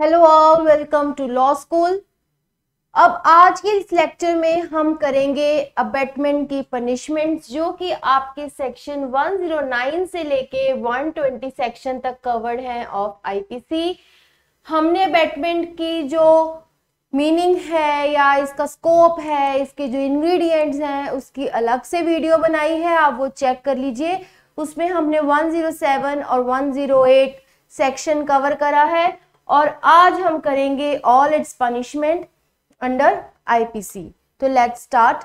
Hello all welcome to law school अब आज के इस लेक्चर में हम करेंगे अबेटमेंट की पनिशमेंट्स जो कि आपके सेक्शन 109 से लेके 120 सेक्शन तक कवर्ड है ऑफ आईपीसी हमने अबेटमेंट की जो मीनिंग है या इसका स्कोप है इसके जो इंग्रेडिएंट्स हैं उसकी अलग से वीडियो बनाई है आप वो चेक कर लीजिए उसमें हमने 107 और 108 सेक्शन कवर करा है और आज हम करेंगे all its punishment under IPC तो लेट स्टार्ट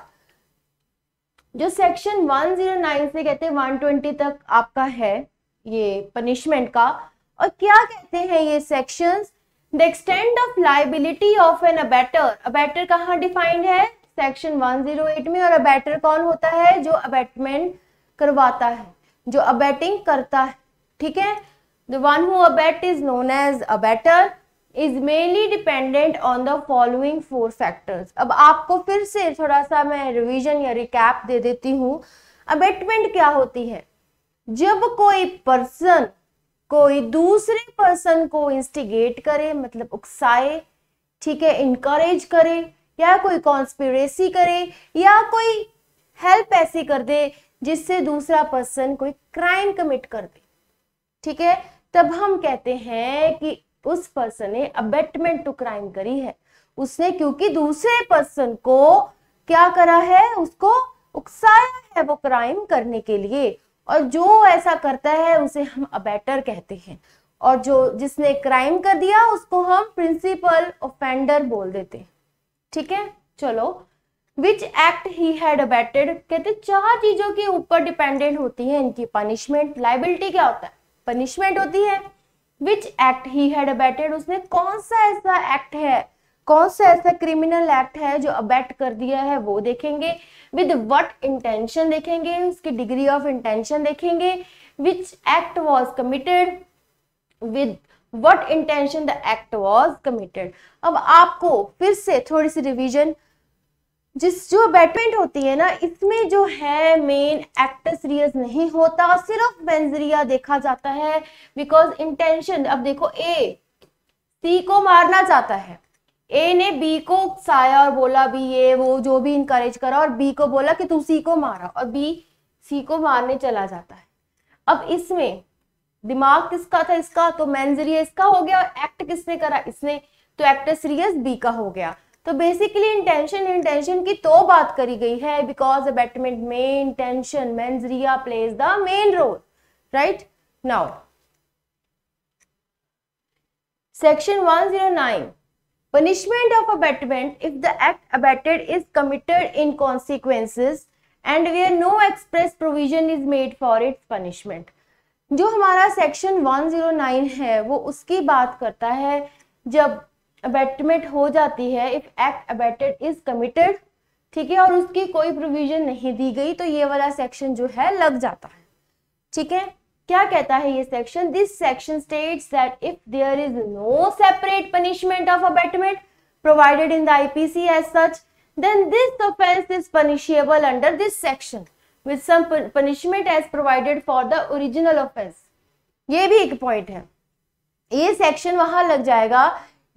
जो सेक्शन 109 से कहते हैं 120 तक आपका है ये पनिशमेंट का और क्या कहते हैं ये sections the extent of liability of an abettor abettor कहाँ डिफाइंड है सेक्शन 108 में और अबेटर कौन होता है जो अबेटमेंट करवाता है जो अबेटिंग करता है ठीक है The one who abet is known as abettor is mainly dependent on the following four factors. ab aapko fir se thoda sa main revision ya recap de deti hu abetment kya hoti hai जब कोई person कोई दूसरे person को instigate करे मतलब उकसाए ठीक है encourage करे या कोई कॉन्स्पिरेसी करे या कोई हेल्प ऐसी कर दे जिससे दूसरा पर्सन कोई क्राइम कमिट कर दे ठीक है तब हम कहते हैं कि उस पर्सन ने अबेटमेंट टू क्राइम करी है उसने क्योंकि दूसरे पर्सन को क्या करा है उसको उकसाया है वो क्राइम करने के लिए और जो ऐसा करता है उसे हम अबेटर कहते हैं और जो जिसने क्राइम कर दिया उसको हम प्रिंसिपल ऑफेंडर बोल देते हैं ठीक है चलो which act he had abetted कहते चार चीजों के ऊपर डिपेंडेंट होती है इनकी पनिशमेंट लाइबिलिटी क्या होता है पनिशमेंट होती है which act he had abetted उसने कौन सा ऐसा एक्ट है कौन सा ऐसा क्रिमिनल एक्ट है जो अबेट कर दिया है वो देखेंगे विद वट इंटेंशन देखेंगे उसकी डिग्री ऑफ इंटेंशन देखेंगे which act was committed with what intention the act was committed अब आपको फिर से थोड़ी सी रिविजन जिस जो बैटमेंट होती है ना इसमें जो है मेन एक्टर सीरियस नहीं होता सिर्फ बेंजरिया देखा जाता है बिकॉज इंटेंशन अब देखो ए सी को मारना चाहता है ए ने बी को उकसाया और बोला भी ये वो जो भी इंकरेज करा और बी को बोला कि तू सी को मारा और बी सी को मारने चला जाता है अब इसमें दिमाग किसका था इसका तो मैंजरिया इसका हो गया और एक्ट किसने करा इसने तो एक्टर सीरियस बी का हो गया तो बेसिकली इंटेंशन इंटेंशन की तो बात करी गई है बिकॉज अबेटमेंट में intention mens rea plays the main role right now section 109 punishment of abetment if the act abetted is committed in consequences and where no express provision is made for it punishment जो हमारा section 109 है वो उसकी बात करता है जब abetment हो जाती है if act abetted is committed ठीक है और उसकी कोई प्रोविजन नहीं दी गई तो ये वाला सेक्शन जो है लग जाता है ठीक है क्या कहता है ये section this section state that if there is no separate punishment of abetment provided in the IPC as such then this offence is punishable under this section with same punishment as provided for the original offence ये भी एक point है ये section वहां लग जाएगा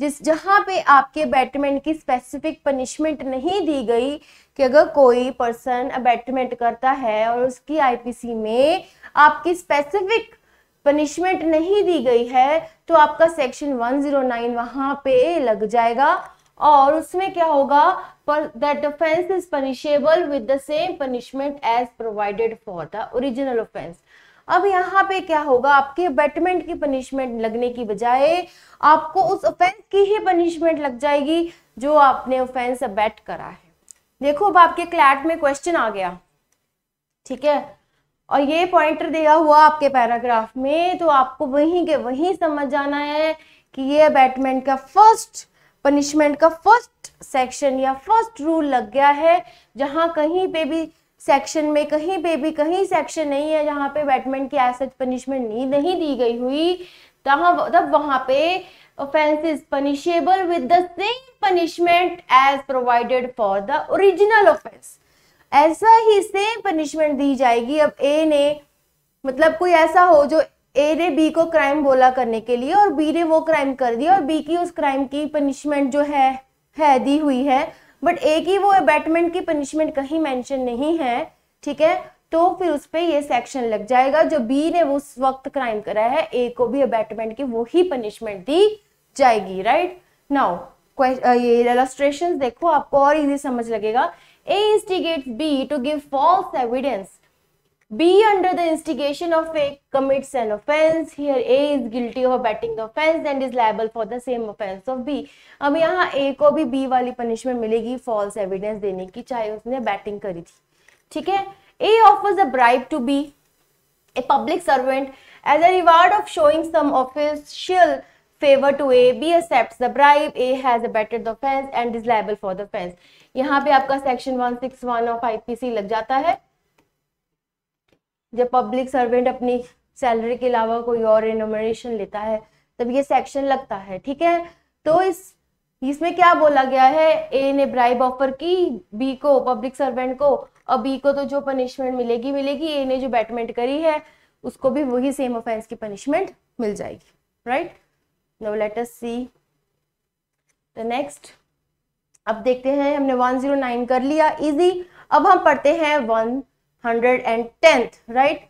जिस जहाँ पे आपके बैटमेंट की स्पेसिफिक पनिशमेंट नहीं दी गई कि अगर कोई पर्सन अबैटमेंट करता है और उसकी आईपीसी में आपकी स्पेसिफिक पनिशमेंट नहीं दी गई है तो आपका सेक्शन 109 जीरो वहाँ पे लग जाएगा और उसमें क्या होगा पर that offence is punishable with the same punishment as provided for the original offence अब यहाँ पे क्या होगा आपके बेटमेंट की पनिशमेंट लगने की बजाय आपको उस ऑफेंस की ही पनिशमेंट लग जाएगी जो आपने ऑफेंस बैट करा है देखो अब आपके क्लैट में क्वेश्चन आ गया ठीक है और ये पॉइंटर दिया हुआ आपके पैराग्राफ में तो आपको वहीं के वहीं समझ जाना है कि ये बैटमेंट का फर्स्ट पनिशमेंट का फर्स्ट सेक्शन या फर्स्ट रूल लग गया है जहां कहीं पे भी सेक्शन में कहीं पे भी कहीं सेक्शन नहीं है जहाँ पे बैटमैन की एसेज पनिशमेंट नहीं, नहीं दी गई हुई तहाँ तब वहाँ पे offence is punishable with the same punishment as provided for the original offence ऐसा ही सेम पनिशमेंट दी जाएगी अब ए ने मतलब कोई ऐसा हो जो ए ने बी को क्राइम बोला करने के लिए और बी ने वो क्राइम कर दिया और बी की उस क्राइम की पनिशमेंट जो है है दी हुई है बट एक ही वो अबैटमेंट की पनिशमेंट कहीं मेंशन नहीं है ठीक है तो फिर उस पर यह सेक्शन लग जाएगा जो बी ने उस वक्त क्राइम करा है ए को भी अबेटमेंट की वो ही पनिशमेंट दी जाएगी राइट नाउ ये इलस्ट्रेशन देखो आपको और इजी समझ लगेगा A instigate B to give false evidence B under the instigation of A commits an offence. Here A is guilty of abetting the offence and is liable for the same offence of B. अब यहाँ A को भी B वाली punishment मिलेगी false evidence देने की चाहे उसने बैटिंग करी थी ठीक है A offers a bribe to B, a public servant, as a reward of showing some official favour to A. B accepts the bribe. A has abetted the offence and is liable for the offence. यहाँ पे आपका section 161 of IPC लग जाता है जब public servant अपनी salary के अलावा कोई और इनोमेशन लेता है तब ये सेक्शन लगता है ठीक है तो इस इसमें क्या बोला गया है ए ने ब्राइब ऑफर की बी को पब्लिक सर्वेंट को और बी को तो जो पनिशमेंट मिलेगी मिलेगी ए ने जो बैटमेंट करी है उसको भी वही सेम ऑफेंस की पनिशमेंट मिल जाएगी right no let us see the next अब देखते हैं हमने 109 कर लिया इजी अब हम पढ़ते हैं हंड्रेड एंड टेंथ राइट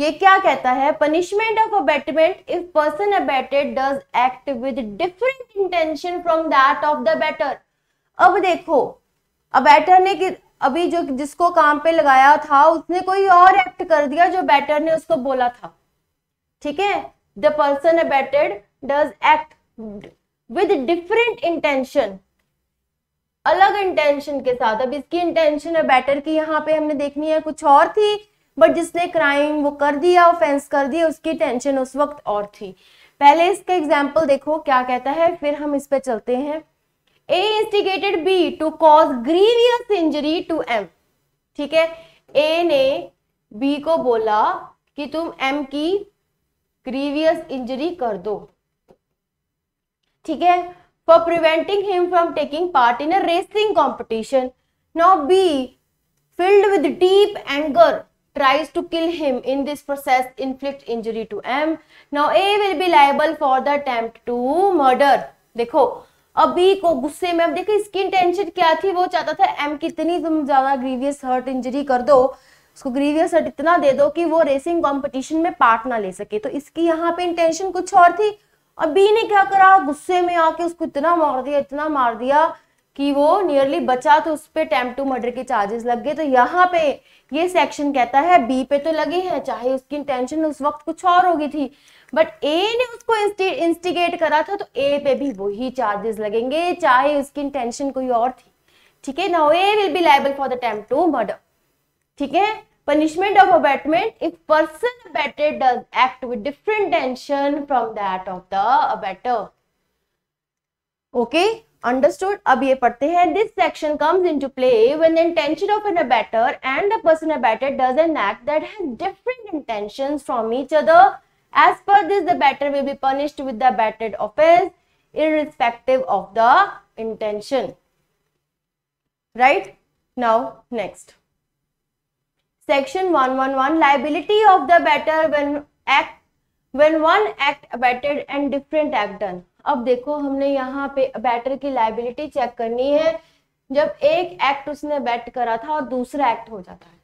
ये क्या कहता है punishment of abetment if person abetted does act with different intention from that of the abettor अब देखो अबेटर ने अभी जो जिसको काम पे लगाया था उसने कोई और एक्ट कर दिया जो बेटर ने उसको बोला था ठीक है the person abetted does act with different intention अलग इंटेंशन के साथ अब इसकी इंटेंशन है बेटर की यहाँ पे हमने देखनी है कुछ और थी बट जिसने क्राइम वो कर दिया ऑफेंस कर दिया उसकी टेंशन उस वक्त और थी पहले इसका एग्जाम्पल देखो क्या कहता है फिर हम इस पे चलते हैं A instigated B to cause grievous injury to M ठीक है ए ने बी को बोला कि तुम एम की ग्रीवियस इंजरी कर दो ठीक है for preventing him from taking part in a racing competition. Now B, filled with deep anger, tries to kill him. In this process, inflict injury to M. Now A will be liable for the attempt to murder. देखो अब B को गुस्से में अब देखो इसकी intention क्या थी वो चाहता था एम कितनी तुम ज्यादा ग्रीवियस हर्ट इंजरी कर दो उसको ग्रीवियस हर्ट इतना दे दो कि वो रेसिंग कंपटीशन में पार्ट ना ले सके तो इसकी यहाँ पे इंटेंशन कुछ और थी और बी ने क्या करा गुस्से में आके उसको इतना मार दिया इतना मार दिया कि वो नियरली बचा तो उस पर अटैम्प टू मर्डर के चार्जेस लग गए तो यहाँ पे ये सेक्शन कहता है बी पे तो लगे हैं चाहे उसकी इंटेंशन उस वक्त कुछ और होगी थी बट ए ने उसको इंस्टिगेट करा था तो ए पे भी वही चार्जेस लगेंगे चाहे उसकी इंटेंशन कोई और थी ठीक है now A will be liable for the attempt to murder ठीक है Punishment of abetment, if person abetted does act with different tension from that of the abettor. Okay, understood? अब ये पढ़ते हैं. This section comes into play when the intention of an abettor and the person abetted does an act that has different intentions from each other. As per this, the abettor will be punished with the abetted offense irrespective of the intention. Right? Now, next. Section 111 liability of the abettor when act when one act abetted and different act done अब देखो हमने यहाँ पे batter की liability check करनी है जब एक एक्ट उसने बैट करा था और दूसरा एक्ट हो जाता है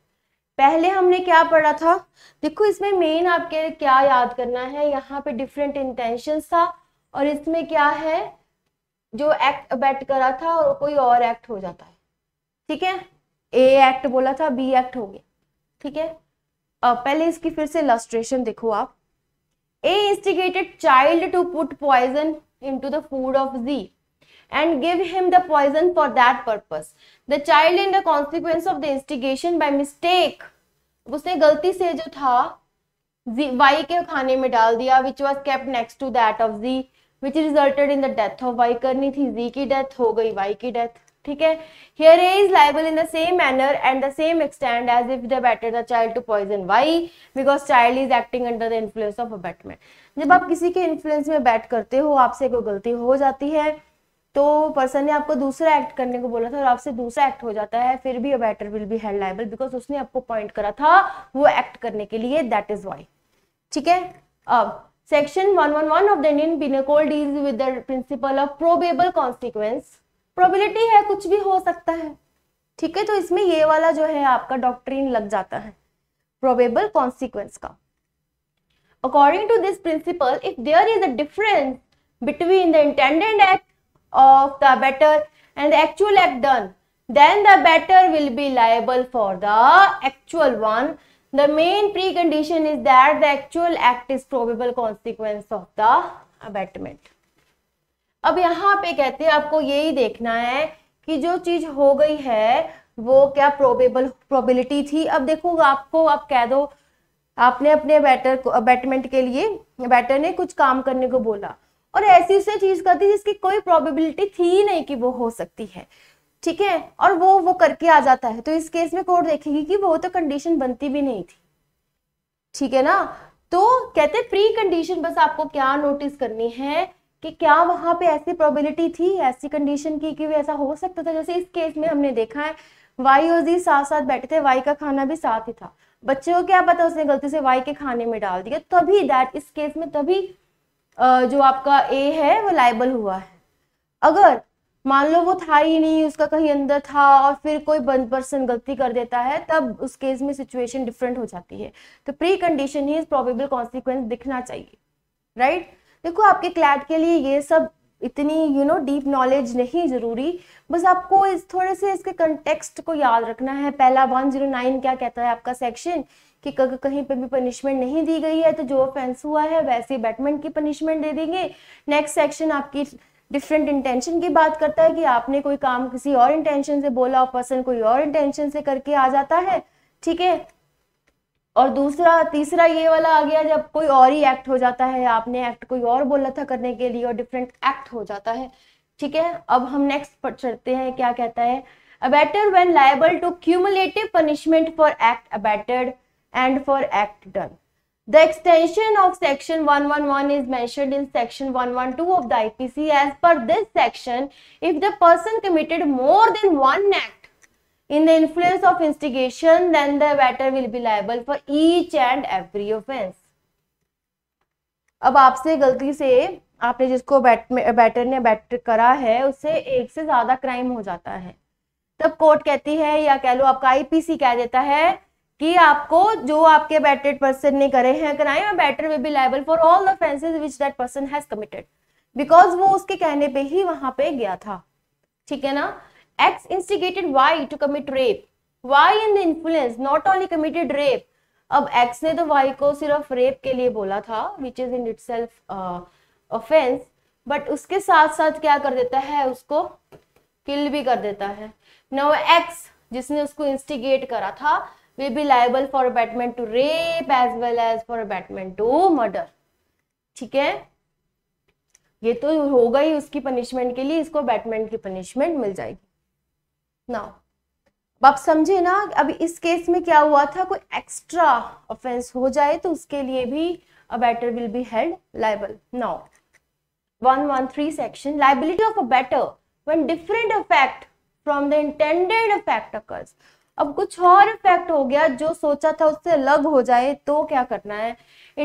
पहले हमने क्या पढ़ा था देखो इसमें मेन आपके क्या याद करना है यहाँ पे डिफरेंट इंटेंशन था और इसमें क्या है जो एक्ट अबेट करा था और कोई और एक्ट हो जाता है ठीक है ए एक्ट बोला था बी एक्ट हो गया ठीक है पहले इसकी फिर से लस्ट्रेशन देखो आप A instigated child to put poison into the food of G and give him the poison for that purpose the child in the consequence of the instigation by mistake उसने गलती से जो था Y के खाने में डाल दिया which was kept next to that of G which resulted in the death of Y करनी थी जी की डेथ हो गई वाई की डेथ ठीक है is liable in the same manner and the same extent as if if abettor the child to poison Y because child is acting under the influence of abetment जब आप किसी के influence में bat करते हो आपसे कोई गलती हो जाती है तो पर्सन ने आपको दूसरा एक्ट करने को बोला था और आपसे दूसरा एक्ट हो जाता है फिर भी abettor will be held liable because उसने आपको पॉइंट करा था वो एक्ट करने के लिए दैट इज वाई ठीक है अब section one one one of the Indian penal code deals with the principle of probable consequence probability है कुछ भी हो सकता है ठीक है तो इसमें ये वाला जो है आपका डॉक्ट्रीन लग जाता है प्रोबेबल कॉन्सिक्वेंस का according to this principle if there is a difference between the intended act of the abettor and the actual act done then the abettor will be liable for the actual one the main precondition is that the actual act is probable consequence of the abetment अब यहाँ पे कहते हैं आपको यही देखना है कि जो चीज हो गई है वो क्या प्रोबेबल प्रोबेबिलिटी थी अब देखो आपको आप कह दो आपने अपने बैटर को बैटमेंट के लिए बैटर ने कुछ काम करने को बोला और ऐसी उसने चीज कर दी जिसकी कोई प्रोबेबिलिटी थी नहीं कि वो हो सकती है ठीक है और वो वो करके आ जाता है तो इस केस में कोर्ट देखेगी कि वो तो कंडीशन बनती भी नहीं थी ठीक है ना तो कहते प्री कंडीशन बस आपको क्या नोटिस करनी है कि क्या वहां पे ऐसी प्रोबेबिलिटी थी ऐसी कंडीशन की कि ऐसा हो सकता था जैसे इस केस में हमने देखा है वाई और जी साथ साथ बैठे थे वाई का खाना भी साथ ही था बच्चे को क्या पता उसने गलती से वाई के खाने में डाल दिया तभी दैट इस केस में तभी जो आपका ए है वो लाइबल हुआ है अगर मान लो वो था ही नहीं उसका कहीं अंदर था और फिर कोई बंद पर्सन गलती कर देता है तब उस केस में सिचुएशन डिफरेंट हो जाती है तो प्री कंडीशन ही प्रोबेबल कॉन्सिक्वेंस दिखना चाहिए राइट right? देखो आपके क्लैट के लिए ये सब इतनी यू नो डीप नॉलेज नहीं ज़रूरी बस आपको इस थोड़े से इसके कंटेक्सट को याद रखना है पहला 109 क्या कहता है आपका सेक्शन कि कहीं पे भी पनिशमेंट नहीं दी गई है तो जो ऑफेंस हुआ है वैसे बैटमेंट की पनिशमेंट दे देंगे नेक्स्ट सेक्शन आपकी डिफरेंट इंटेंशन की बात करता है कि आपने कोई काम किसी और इंटेंशन से बोला और पर्सन कोई और इंटेंशन से करके आ जाता है ठीक है और दूसरा तीसरा ये वाला आ गया जब कोई और ही एक्ट हो जाता है आपने एक्ट कोई और बोला था करने के लिए और डिफरेंट एक्ट हो जाता है ठीक है अब हम नेक्स्ट पर चढ़ते हैं क्या कहता है abettor when liable to cumulative punishment for act abetted and for act done The extension of section 111 is mentioned in section 112 of the IPC. As per this section, if the person committed more than one act in the influence of instigation then the batter will be liable for each and every offense अब आपसे गलती से आपने जिसको bat batter ने batter करा है उससे एक से ज्यादा क्राइम हो जाता है तब कोर्ट कहती है या कह लो आपका आईपीसी कह देता है कि आपको जो आपके बैटेड पर्सन ने करे हैं crime abettor will be liable for all the offences which that person has committed because वो उसके कहने पे ही वहां पे गया था ठीक है ना X instigated Y to commit rape. Y in the influence not only committed rape. अब X ने तो Y को सिर्फ rape के लिए बोला था which is in itself uh, offence But उसके साथ साथ क्या कर देता है उसको kill भी कर देता है Now X जिसने उसको instigate करा था will be liable for abetment to rape as well as for abetment to murder. ठीक है ये तो होगा ही उसकी पनिशमेंट के लिए इसको अबैटमेंट की पनिशमेंट मिल जाएगी नाउ आप समझे ना अब इस केस में क्या हुआ था कोई एक्स्ट्रा ऑफेंस हो जाए तो उसके लिए भी abettor will be held liable now 113 section liability of a better when different effect from the intended effect occurs अब कुछ और इफेक्ट हो गया जो सोचा था उससे अलग हो जाए तो क्या करना है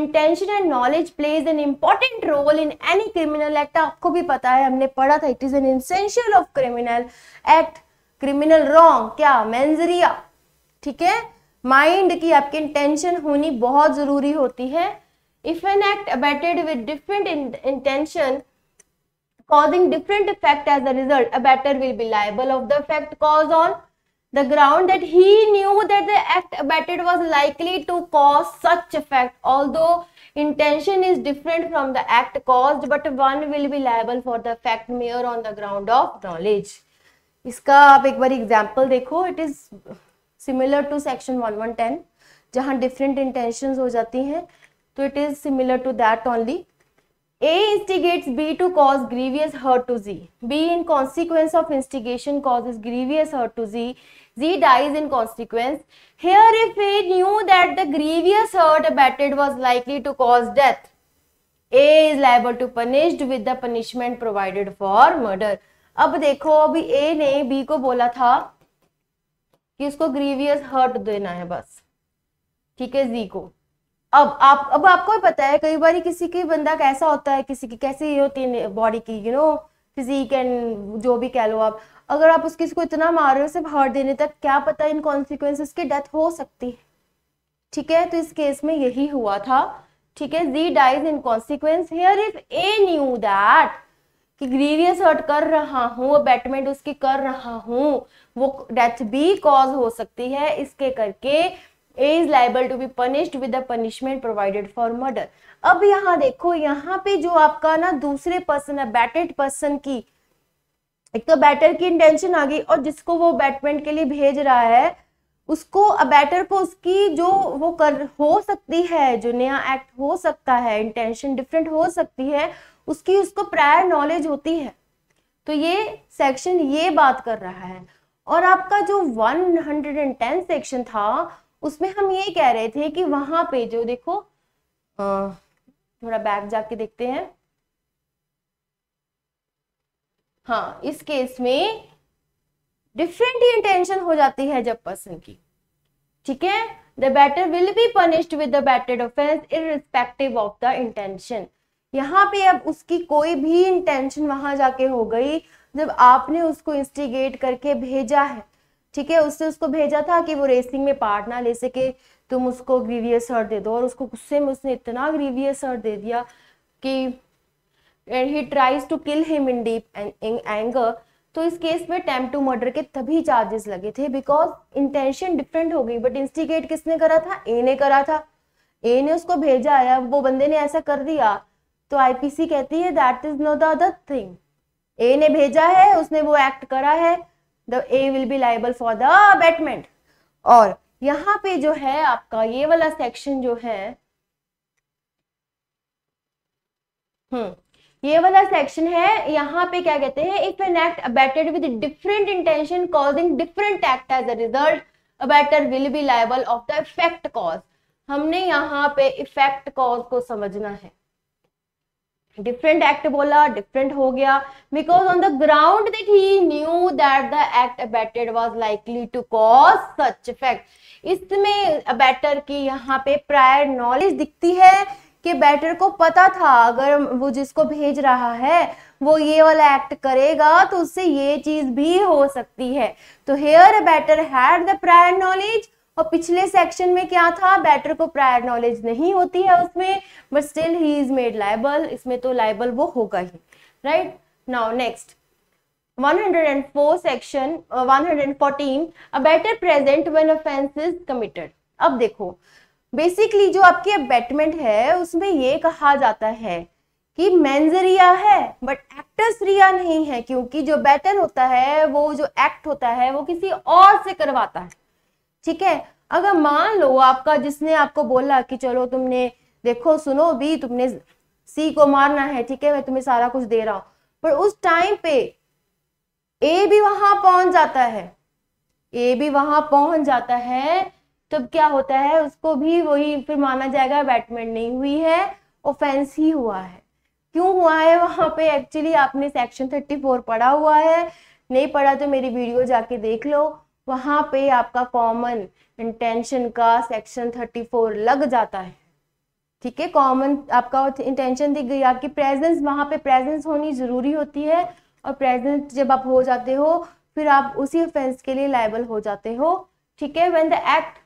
intention and knowledge plays an important role in any criminal act आपको भी पता है हमने पढ़ा था it is an essential of criminal act criminal wrong क्या मेंजरिया ठीक है माइंड की आपकी इंटेंशन होनी बहुत जरूरी होती है if an act abetted with different intention causing different effect as a result abettor will be liable of the effect cause on the ground that he knew that the act abetted was likely to cause such effect although intention is different from the act cause but one will be liable for the effect mere on the ground of knowledge इसका आप एक बार example देखो it is similar to section one one ten जहाँ different intention हो जाती हैं तो it is similar to that only A instigates B to cause grievous hurt to Z. B in consequence of instigation causes grievous hurt to Z. Z dies in consequence. Here if A knew that the grievous hurt abetted was likely to cause death, A is liable to punished with the punishment provided for murder. अब देखो अभी ए ने B को बोला था कि उसको grievous hurt देना है बस ठीक है जी को अब आप अब आपको भी पता है कई बार किसी की बंदा कैसा होता है किसी की कैसी होती है बॉडी की यू नो फिजिक एंड जो भी कह लो आप अगर आप उस किसी को इतना मार रहे हो सिर्फ हर्ट देने तक क्या पता इन कॉन्सिक्वेंसेस की डेथ हो सकती है ठीक है तो इस केस में यही हुआ था ठीक है Z dies in consequence here if A knew that कि ग्रीवियस हर्ट कर रहा हूँ बैटमेंट उसकी कर रहा हूँ वो डेथ भी कॉज हो सकती है इसके करके A is liable to be punished with punishment provided for murder अब यहाँ देखो यहाँ पे जो आपका ना दूसरे पर्सन बैटेड पर्सन की एक तो बैटर की इंटेंशन आ गई और जिसको वो बैटमेंट के लिए भेज रहा है उसको बैटर को उसकी जो वो कर हो सकती है जो नया एक्ट हो सकता है इंटेंशन डिफरेंट हो सकती है उसकी उसको प्रायर नॉलेज होती है तो ये सेक्शन ये बात कर रहा है और आपका जो 110 सेक्शन था उसमें हम ये कह रहे थे कि वहां पे जो देखो थोड़ा बैक जाके देखते हैं हाँ इस केस में डिफरेंट ही इंटेंशन हो जाती है जब पर्सन की ठीक है the abettor will be punished with the abettor offence irrespective of the intention यहाँ पे अब उसकी कोई भी इंटेंशन वहां जाके हो गई जब आपने उसको इंस्टिगेट करके भेजा है ठीक है उससे उसको भेजा था कि वो रेसिंग में पार्ट ना ले सके तुम उसको ग्रीवियस हर्ट दे दो और उसको गुस्से में उसने इतना ग्रीवियस हर्ट दे दिया कि and he tries to kill him in deep anger तो इस केस में अटैम्प टू मर्डर के तभी चार्जेस लगे थे बिकॉज इंटेंशन डिफरेंट हो गई बट इंस्टिगेट किसने करा था ए ने करा था ए ने उसको भेजा है वो बंदे ने ऐसा कर दिया तो आईपीसी कहती है that is no the other thing A ने भेजा है उसने वो एक्ट करा है the A will be liable for the abetment और यहाँ पे जो है आपका ये वाला सेक्शन जो है हम्म ये वाला सेक्शन है यहाँ पे क्या कहते हैं if an act abetted with different intention causing different act as a result abettor will be liable of the effect cause हमने यहाँ पे इफेक्ट कॉज को समझना है डिफरेंट एक्ट बोला डिफरेंट हो गया because on the ground that he knew that the act abetted was likely to cause such effect इसमें अबेटर की यहाँ पे प्रायर नॉलेज दिखती है कि बैटर को पता था अगर वो जिसको भेज रहा है वो ये वाला एक्ट करेगा तो उससे ये चीज भी हो सकती है तो here abettor had the prior knowledge और पिछले सेक्शन में क्या था बैटर को प्रायर नॉलेज नहीं होती है उसमें but still he is made liable इसमें तो लाइबल वो होगा ही right now next 104 section uh, 114 abettor present when offence is committed अब देखो बेसिकली जो आपकी अबेटमेंट है उसमें ये कहा जाता है कि मेन्स रिया है बट एक्टर्स रिया नहीं है क्योंकि जो बैटर होता है वो जो एक्ट होता है वो किसी और से करवाता है ठीक है अगर मान लो आपका जिसने आपको बोला कि चलो तुमने देखो सुनो भी तुमने सी को मारना है ठीक है मैं तुम्हें सारा कुछ दे रहा हूं पर उस टाइम पे ए भी वहां पहुंच जाता है ए भी वहां पहुंच जाता है तब क्या होता है उसको भी वही फिर माना जाएगा बैटमेंट नहीं हुई है ऑफेंस ही हुआ है क्यों हुआ है वहां पे एक्चुअली आपने सेक्शन थर्टी फोर पढ़ा हुआ है नहीं पढ़ा तो मेरी वीडियो जाके देख लो वहां पे आपका कॉमन इंटेंशन का सेक्शन 34 लग जाता है ठीक है कॉमन आपका इंटेंशन दी गई आपकी प्रेजेंस वहां पे प्रेजेंस होनी ज़रूरी होती है और प्रेजेंस जब आप हो जाते हो फिर आप उसी ऑफेंस के लिए लाइबल हो जाते हो ठीक है when the act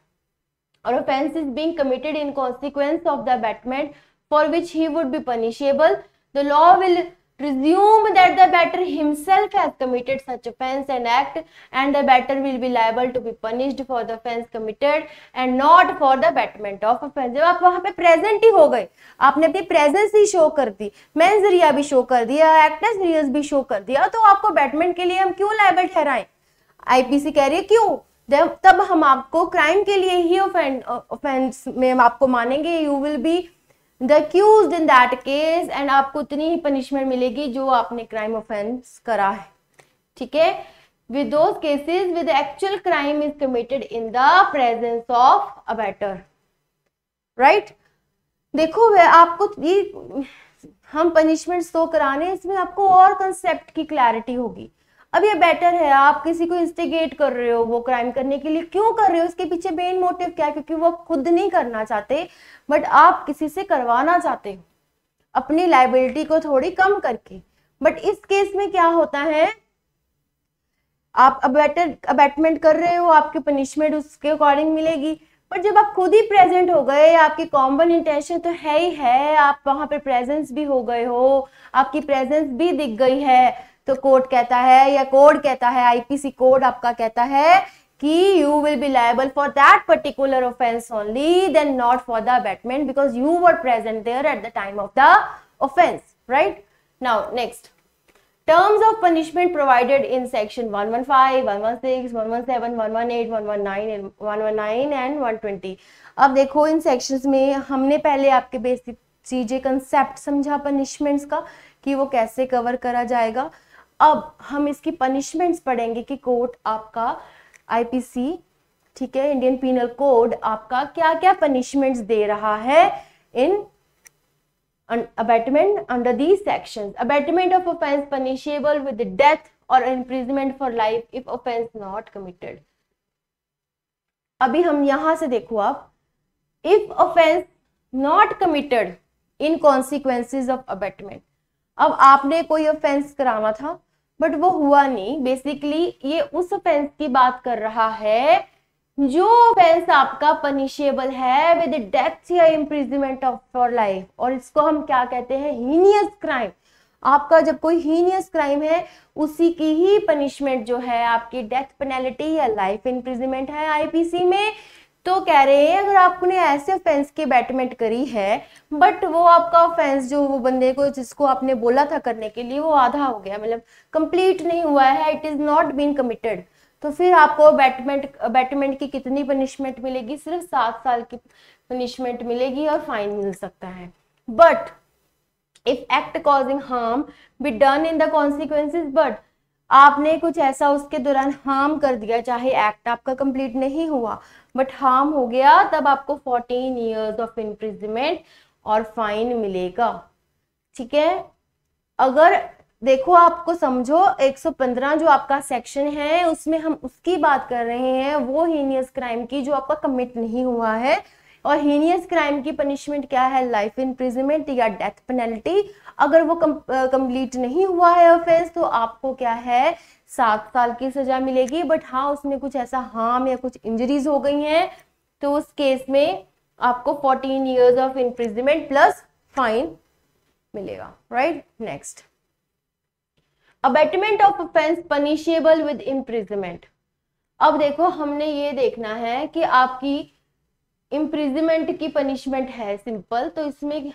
or offence is being committed in consequence of the abetment for which he would be punishable the law will presume that the batter himself has committed such offence and act and the batter will be liable to be punished for the offence committed and not for the betterment of offence jab aap wahan pe present hi ho gaye aapne apni presence hi show kar di mens ria bhi show kar diya actus reus bhi show kar diya to aapko betterment ke liye hum क्यों liable thehraye IPC कह रही है क्यों तब हम आपको crime के लिए ही ऑफेंस में आपको मानेंगे you will be the accuse in that case and आपको उतनी ही पनिशमेंट मिलेगी जो आपने क्राइम ऑफेंस करा है ठीक है with those cases with actual crime is committed in the presence of a abettor right देखो वे आपको ये हम पनिशमेंट तो कराने इसमें आपको और कंसेप्ट की क्लैरिटी होगी अब ये बेटर है आप किसी को इंस्टिगेट कर रहे हो वो क्राइम करने के लिए क्यों कर रहे हो उसके पीछे मेन मोटिव क्या है क्योंकि वो खुद नहीं करना चाहते बट आप किसी से करवाना चाहते हो अपनी लाइबिलिटी को थोड़ी कम करके बट इस केस में क्या होता है आप अबेटर अबेटमेंट कर रहे हो आपकी पनिशमेंट उसके अकॉर्डिंग मिलेगी बट जब आप खुद ही प्रेजेंट हो गए आपकी कॉमन इंटेंशन तो है ही है आप वहां पर प्रेजेंस भी हो गए हो आपकी प्रेजेंस भी दिख गई है तो कोर्ट कहता है या कोड कहता है आईपीसी कोड आपका कहता है कि you will be liable for that particular offence only then not for the abetment because you were present there at the time of the offence right now next terms of punishment provided in section 115, 116, 117, 118, 119, 119 and 120. अब देखो in section में हमने पहले आपके basic चीजें concept समझा का कि वो कैसे कवर करा जाएगा अब हम इसकी पनिशमेंट्स पढ़ेंगे कि कोर्ट आपका आईपीसी ठीक है इंडियन पीनल कोड आपका क्या क्या पनिशमेंट्स दे रहा है in abetment under the section abetment of offence punishable with death or imprisonment for life if offence not committed अभी हम यहां से देखो आप if offence not committed in consequences of abetment अब आपने कोई ऑफेंस कराना था बट वो हुआ नहीं बेसिकली ये उस ऑफेंस की बात कर रहा है जो ऑफेंस आपका पनिशेबल है विद डेथ या इम्प्रिजमेंट ऑफ फॉर लाइफ और इसको हम क्या कहते हैं हीनियस क्राइम आपका जब कोई हीनियस क्राइम है उसी की ही पनिशमेंट जो है आपकी डेथ पेनल्टी या लाइफ इम्प्रिजमेंट है आईपीसी में तो कह रहे हैं अगर आपने ऐसे ऑफेंस की बैटमेंट करी है बट वो आपका ऑफेंस जो वो बंदे को जिसको आपने बोला था करने के लिए वो आधा हो गया मतलब कंप्लीट नहीं हुआ है it is not been committed तो फिर आपको बैटमेंट बैटमेंट की कितनी पनिशमेंट मिलेगी सिर्फ सात साल की पनिशमेंट मिलेगी और फाइन मिल सकता है but if act causing harm be done in the consequences but आपने कुछ ऐसा उसके दौरान हार्म कर दिया चाहे एक्ट आपका कंप्लीट नहीं हुआ बट हार्म हो गया तब आपको फोर्टीन ईयर्स ऑफ इम्प्रिजमेंट और फाइन मिलेगा ठीक है अगर देखो आपको समझो 115 जो आपका सेक्शन है उसमें हम उसकी बात कर रहे हैं वो हीनियस क्राइम की जो आपका कमिट नहीं हुआ है और हीनियस क्राइम की पनिशमेंट क्या है लाइफ इम्प्रिजमेंट या डेथ पेनल्टी अगर वो कम्प्लीट नहीं हुआ है ऑफेंस तो आपको क्या है सात साल की सजा मिलेगी बट हाँ उसमें कुछ ऐसा हार्म या कुछ इंजरीज हो गई हैं तो उस केस में आपको fourteen years of imprisonment plus fine मिलेगा right next abetment of offence punishable with imprisonment अब देखो हमने ये देखना है कि आपकी इम्प्रिजमेंट की पनिशमेंट है सिंपल तो इसमें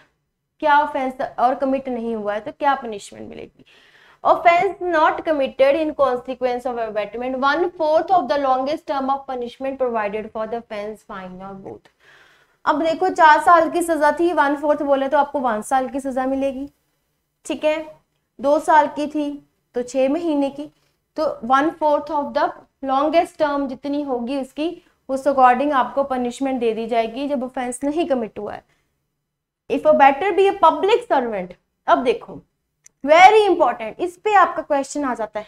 क्या ऑफेंस और कमिट नहीं हुआ है तो क्या पनिशमेंट मिलेगी offence not committed in consequence of abetment one fourth of the longest term of punishment provided for the offense fine or both अब देखो चार साल की सजा थी वन फोर्थ बोले तो आपको वन साल की सजा मिलेगी ठीक है दो साल की थी तो छह महीने की तो one fourth of the longest term जितनी होगी उसकी उस अकॉर्डिंग आपको पनिशमेंट दे दी जाएगी जब ऑफेंस नहीं कमिट हुआ है if abettor be a public servant अब देखो वेरी इंपॉर्टेंट इस पे आपका क्वेश्चन आ जाता है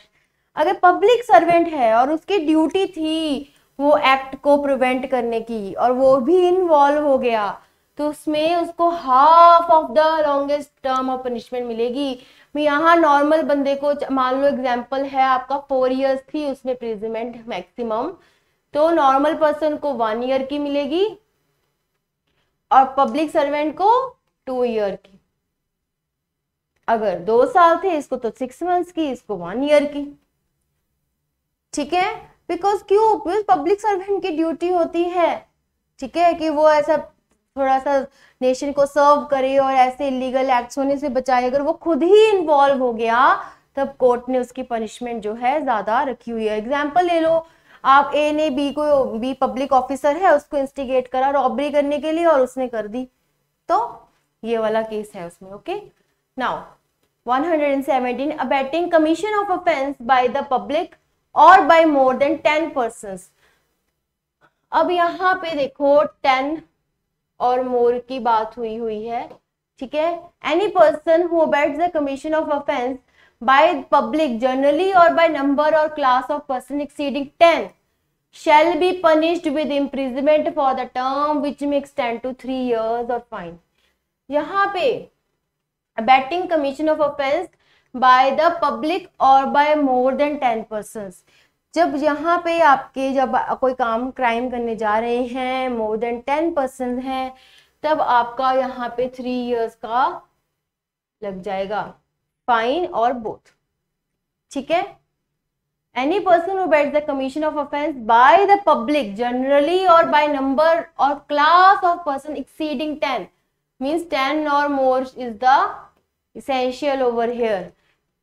अगर पब्लिक सर्वेंट है और उसकी ड्यूटी थी वो एक्ट को प्रिवेंट करने की और वो भी इन्वॉल्व हो गया तो उसमें उसको half of the longest term of punishment मिलेगी यहाँ नॉर्मल बंदे को मान लो एग्जाम्पल है आपका फोर इयर्स थी उसमें प्रिजमेंट मैक्सिमम तो नॉर्मल पर्सन को वन ईयर की मिलेगी और पब्लिक सर्वेंट को टू ईयर की अगर दो साल थे इसको तो सिक्स मंथ्स की इसको वन ईयर की ठीक है बिकॉज क्यों बिकॉज पब्लिक सर्वेंट की ड्यूटी होती है ठीक है कि वो ऐसा थोड़ा सा नेशन को सर्व करे और ऐसे इलीगल एक्ट होने से बचाए अगर वो खुद ही इन्वॉल्व हो गया तब कोर्ट ने उसकी पनिशमेंट जो है ज्यादा रखी हुई है एग्जाम्पल ले लो आप ए ने बी को बी पब्लिक ऑफिसर है उसको इंस्टिगेट करा रॉबरी करने के लिए और उसने कर दी तो ये वाला केस है उसमें okay now 117 abetting commission of offense by the public or by more than 10 persons अब यहाँ पे देखो 10 और मोर की बात हुई हुई है ठीक है any person who abets the commission of offence by public generally or by number or class of person exceeding 10 shall be punished with imprisonment for the term which may extend to 3 years or fine यहाँ पे abetting commission of offense by the public or by more than ten persons जब यहाँ पे आपके जब कोई काम crime करने जा रहे हैं मोर देन टेन पर्सन हैं तब आपका यहाँ पे थ्री इयर्स का लग जाएगा फाइन और बोथ ठीक है any person who abet the commission of offence by the public generally or by number or class of person exceeding ten means ten or more is the essential over here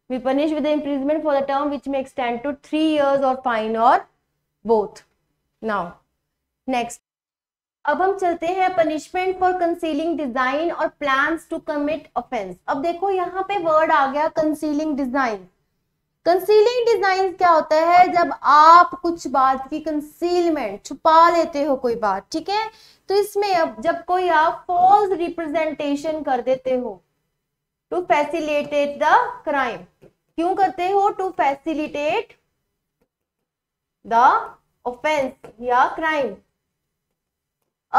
we punish with the imprisonment for the term which may extend to 3 years or fine or both now next अब हम चलते हैं punishment for concealing design और plans to commit offence अब देखो यहाँ पे word आ गया कंसीलिंग डिजाइन कंसीलिंग डिजाइन क्या होता है जब आप कुछ बात की कंसीलमेंट छुपा लेते हो कोई बात ठीक है तो इसमें अब जब कोई आप फॉल्स रिप्रेजेंटेशन कर देते हो टू फैसिलिटेट द क्राइम क्यों करते हो टू फैसिलिटेट द ऑफेंस या क्राइम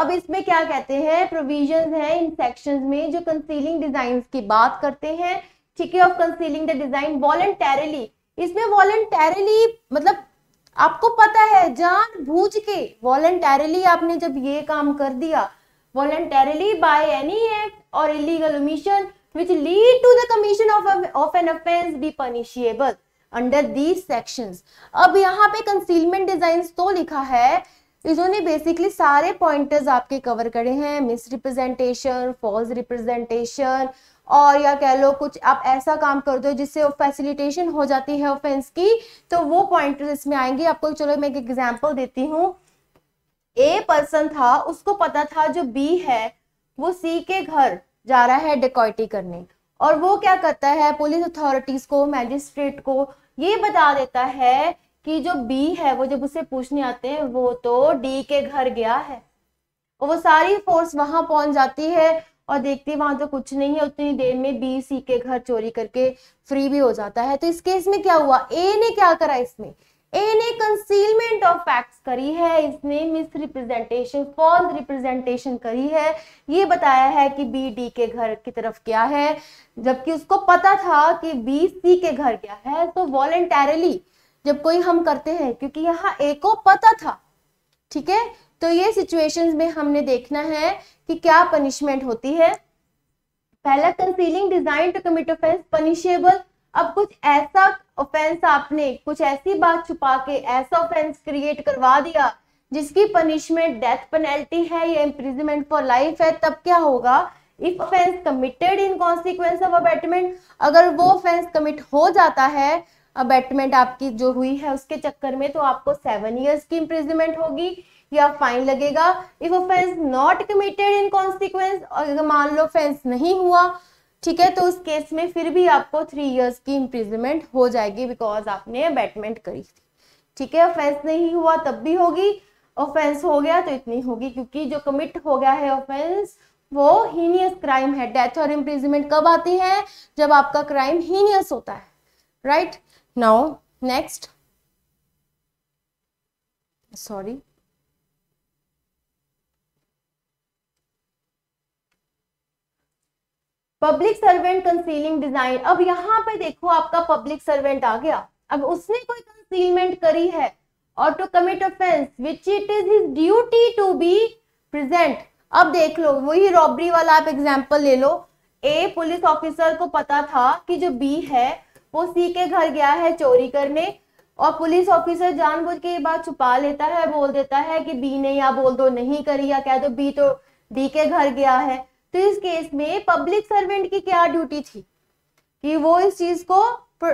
अब इसमें क्या कहते हैं प्रोविजन है इन सेक्शंस में जो कंसीलिंग डिजाइन की बात करते हैं ठीक है of concealing the design voluntarily इसमें वॉलेंटेरली मतलब आपको पता है जान बूझ के वॉलेंटेरली आपने जब ये काम कर दिया voluntarily by any act or illegal omission which lead to the commission of, a, of an offence be punishable under these sections. अब यहाँ पे concealment designs तो लिखा है इन्होंने बेसिकली सारे पॉइंटर्स आपके कवर करे हैं मिस रिप्रेजेंटेशन फॉल्स रिप्रेजेंटेशन और या कह लो कुछ आप ऐसा काम कर दो जिससे फैसिलिटेशन हो जाती है ऑफेंस की तो वो पॉइंटर्स इसमें आएंगे आपको चलो मैं एक एग्जांपल देती हूँ ए पर्सन था उसको पता था जो बी है वो सी के घर जा रहा है डिकॉयटी करने और वो क्या करता है पुलिस अथॉरिटीज को मैजिस्ट्रेट को ये बता देता है कि जो बी है वो जब उसे पूछने आते हैं वो तो डी के घर गया है और वो सारी फोर्स वहां पहुंच जाती है और देखती है वहां तो कुछ नहीं है उतनी देर में बी सी के घर चोरी करके फ्री भी हो जाता है तो इस केस में क्या हुआ ए ने क्या करा इसमें ए ने कंसीलमेंट ऑफ फैक्ट्स करी है इसने मिस रिप्रेजेंटेशन फॉल्स रिप्रेजेंटेशन करी है ये बताया है कि बी डी के घर की तरफ क्या है जबकि उसको पता था कि बी सी के घर क्या है तो वॉलेंटरली जब कोई हम करते हैं क्योंकि यहाँ ए को पता था ठीक है तो ये सिचुएशंस में हमने देखना है कि क्या पनिशमेंट होती है पहला concealing design to commit offence punishable अब कुछ ऐसा ऑफेंस आपने कुछ ऐसी बात छुपा के ऐसा ऑफेंस क्रिएट करवा दिया जिसकी पनिशमेंट डेथ पेनल्टी है या इम्प्रिजमेंट फॉर लाइफ है तब क्या होगा if offence committed in consequence of abetment अगर वो ऑफेंस कमिट हो जाता है अबेटमेंट आपकी जो हुई है उसके चक्कर में तो आपको सेवन ईयर्स की इम्प्रिजमेंट होगी या फाइन लगेगा if offence not committed in consequence अगर मान लो ऑफेंस नहीं हुआ ठीक है तो उस केस में फिर भी आपको थ्री इयर्स की इम्प्रिजमेंट हो जाएगी बिकॉज आपने बैटमेंट करी थी ठीक है ऑफेंस नहीं हुआ तब भी होगी ऑफेंस हो गया तो इतनी होगी क्योंकि जो कमिट हो गया है ऑफेंस वो हीनियस क्राइम है डेथ और इम्प्रिजमेंट कब आती है जब आपका क्राइम हीनियस होता है right now next sorry public servant concealing design अब यहाँ पे देखो आपका पब्लिक सर्वेंट आ गया अब उसने कोई कंसीलमेंट करी है और to commit offence which it is his duty to be present अब देख लो वही रॉबरी वाला आप एग्जाम्पल ले लो ए पुलिस ऑफिसर को पता था कि जो बी है वो सी के घर गया है चोरी करने और पुलिस ऑफिसर जानबूझ के ये बात छुपा लेता है बोल देता है कि बी ने या बोल दो नहीं करी या कह दो बी तो डी के घर गया है तो इस केस में पब्लिक सर्वेंट की क्या ड्यूटी थी कि वो इस चीज को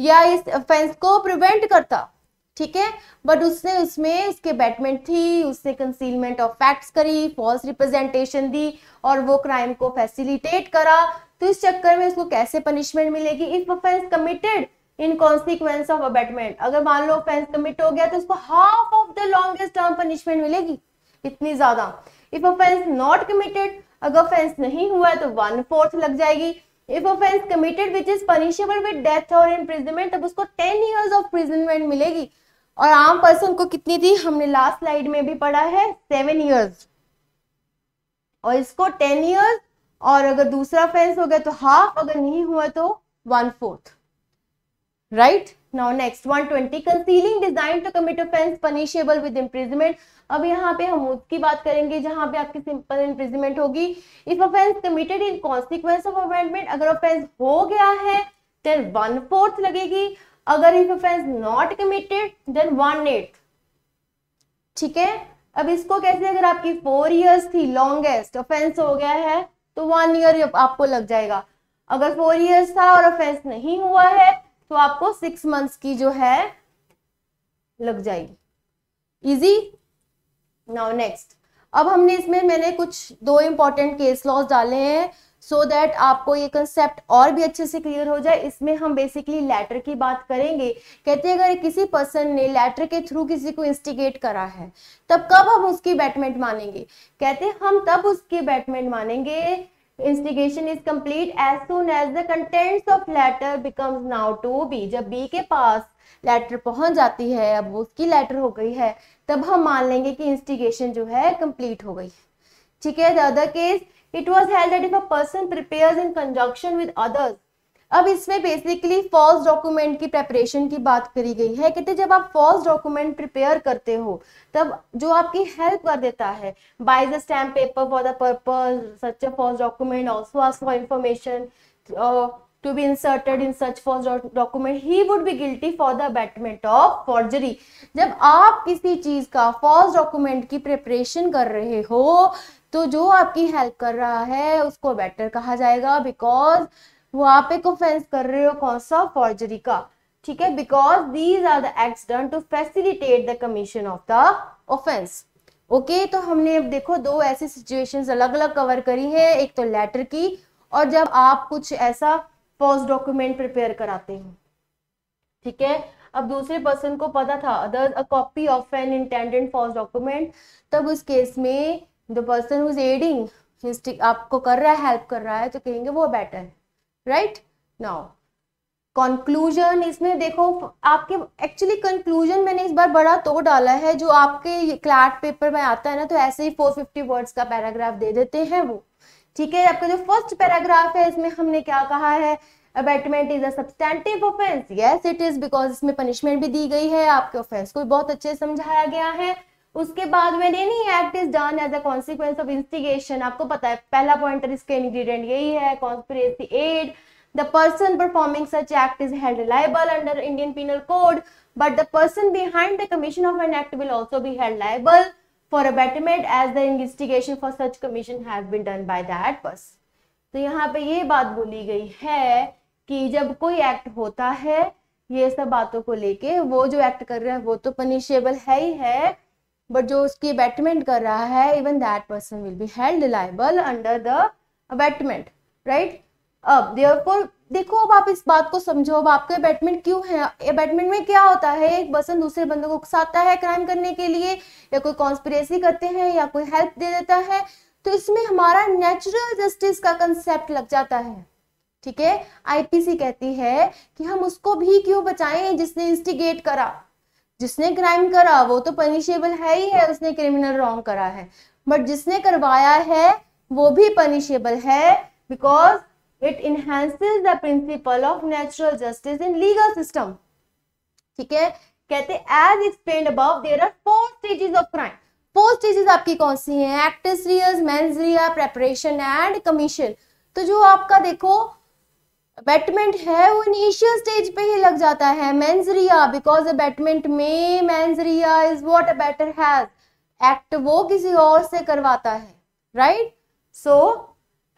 या इस ऑफेंस को प्रिवेंट करता ठीक है बट उसने उसमें उसके बैटमेंट थी उसने कंसीलमेंट ऑफ फैक्ट्स करी फॉल्स रिप्रेजेंटेशन दी और वो क्राइम को फैसिलिटेट करा तो इस चक्कर में उसको कैसे पनिशमेंट मिलेगी if offence committed in consequence of abetment अगर मान लो ऑफेंस कमिट हो गया तो उसको half of the longest term punishment मिलेगी इतनी ज्यादा इफ ऑफेंस नॉट कमिटेड अगर ऑफेंस नहीं हुआ तो वन फोर्थ लग जाएगी if offence committed which is punishable with death or imprisonment तब उसको टेन ईयर्स ऑफ प्रिजनमेंट मिलेगी और आम पर्सन को कितनी थी हमने लास्ट स्लाइड में भी पढ़ा है सेवन ईयर्स और इसको टेन ईयर्स और अगर दूसरा ऑफेंस हो गया तो हाफ अगर नहीं हुआ तो one fourth right now next 120 concealing design to commit offence punishable with imprisonment अब यहाँ पे हम उसकी बात करेंगे जहां पे आपकी सिंपल इम्प्रिजमेंट होगी if offence committed in consequence of amendment अगर ऑफेंस हो गया है देन वन फोर्थ लगेगी अगर if offence not committed then one eighth ठीक है अब इसको कैसे अगर आपकी फोर इयर्स थी लॉन्गेस्ट ऑफेंस हो गया है तो वन ईयर आपको लग जाएगा अगर फोर इयर्स था और ऑफेंस नहीं हुआ है तो आपको सिक्स मंथ्स की जो है लग जाएगी इजी नाउ नेक्स्ट अब हमने इसमें मैंने कुछ दो इंपॉर्टेंट केस लॉज डाले हैं सो so दैट आपको ये कंसेप्ट और भी अच्छे से क्लियर हो जाए इसमें हम बेसिकली लेटर की बात करेंगे कहते हैं अगर किसी पर्सन ने लेटर के थ्रू किसी को इंस्टिगेट करा है तब कब हम उसकी बैटमेंट मानेंगे कहते हम तब उसकी बैटमेंट मानेंगे instigation is complete as soon as the contents of letter becomes known to B जब बी के पास लेटर पहुंच जाती है अब उसकी लेटर हो गई है तब हम मान लेंगे कि इंस्टिगेशन जो है कंप्लीट हो गई ठीक है the other case it was held that if a person prepare in conjunction with others अब इसमें बेसिकली फॉल्स डॉक्यूमेंट की प्रेपरेशन की बात करी गई है कहते जब आप फॉल्स डॉक्यूमेंट प्रिपेयर करते हो तब जो आपकी हेल्प कर देता है by the stamp paper for the purpose such a false document also ask for information to be inserted in such false document he would be guilty for the abatement of forgery जब आप किसी चीज का false document की preparation कर रहे हो तो जो आपकी हेल्प कर रहा है उसको बेटर कहा जाएगा बिकॉज वो आप एक ऑफेंस कर रहे हो कौन सा फॉर्जरी का ठीक है because these are the act done to facilitate the commission of the offence okay तो हमने अब देखो दो ऐसी सिचुएशंस अलग अलग कवर करी है एक तो लेटर की और जब आप कुछ ऐसा फॉल्स डॉक्यूमेंट प्रिपेयर कराते हो ठीक है अब दूसरे पर्सन को पता था other a copy of an intended false document तब उस केस में the person who is aiding आपको कर रहा है हेल्प कर रहा है तो कहेंगे वो बेटर है राइट नाउ कंक्लूजन इसमें देखो आपके एक्चुअली कंक्लूजन मैंने इस बार बड़ा तो डाला है जो आपके क्लैट पेपर में आता है ना तो ऐसे ही 450 वर्ड्स का पैराग्राफ दे देते हैं वो ठीक है आपका जो फर्स्ट पैराग्राफ है इसमें हमने क्या कहा है abetment is substantive offence yes it is because इसमें पनिशमेंट भी दी गई है आपके ऑफेंस को बहुत अच्छे समझाया गया है उसके बाद में नहीं act is done as a consequence of instigation आपको पता है पहला पॉइंटर इसके इंग्रीडियंट यही है conspiracy aid the person performing such act is held liable under Indian penal code but the person behind the commission of an act will also be held liable for abetment as the investigation for such commission has been done by that person तो यहाँ पे ये बात बोली गई है कि जब कोई एक्ट होता है ये सब बातों को लेके वो जो एक्ट कर रहा है वो तो पनिशेबल है ही है बट जो उसकी अबेटमेंट कर रहा है even that person will be held liable under the abetment right अब देयरफॉर देखो अब आप इस बात को समझो अब आपके अबेटमेंट क्यों है अबेटमेंट में क्या होता है एक पर्सन दूसरे बंदे को उकसाता है क्राइम करने के लिए या कोई कॉन्स्पिरेसी करते हैं या कोई हेल्प दे देता है तो इसमें हमारा नेचुरल जस्टिस का कंसेप्ट लग जाता है ठीक है आईपीसी कहती है कि हम उसको भी क्यों बचाएं जिसने इंस्टिगेट करा जिसने क्राइम करा वो तो पनिशेबल है ही है उसने क्रिमिनल रॉन्ग करा है बट जिसने करवाया है वो भी पनिशेबल है because it enhances the principle of natural justice in legal system ठीक है कहते as explain about there are four stages of crime four stages आपकी कौन सी हैं actus reus mens rea preparation and commission तो जो आपका देखो बैटमेंट है वो इनिशियल स्टेज पे ही लग जाता है मेंजरिया बिकॉज अ बैटमेंट में mens rea is what a abettor has act वो किसी और से करवाता है राइट सो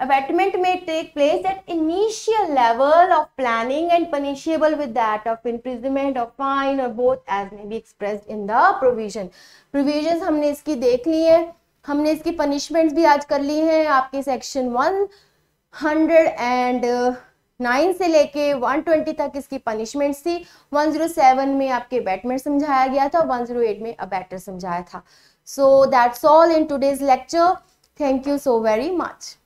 अबेटमेंट में take place at initial level of planning and punishable with that of imprisonment of fine और both as may be express in the provision provision हमने इसकी देख ली है हमने इसकी पनिशमेंट भी आज कर ली है आपके section one hundred and nine से लेके ट्वेंटी तक इसकी पनिशमेंट थी वन जीरो सेवन में आपके बैटमेंट समझाया गया था वन जीरो एट में बैटर समझाया था so that's all in today's lecture thank you so very much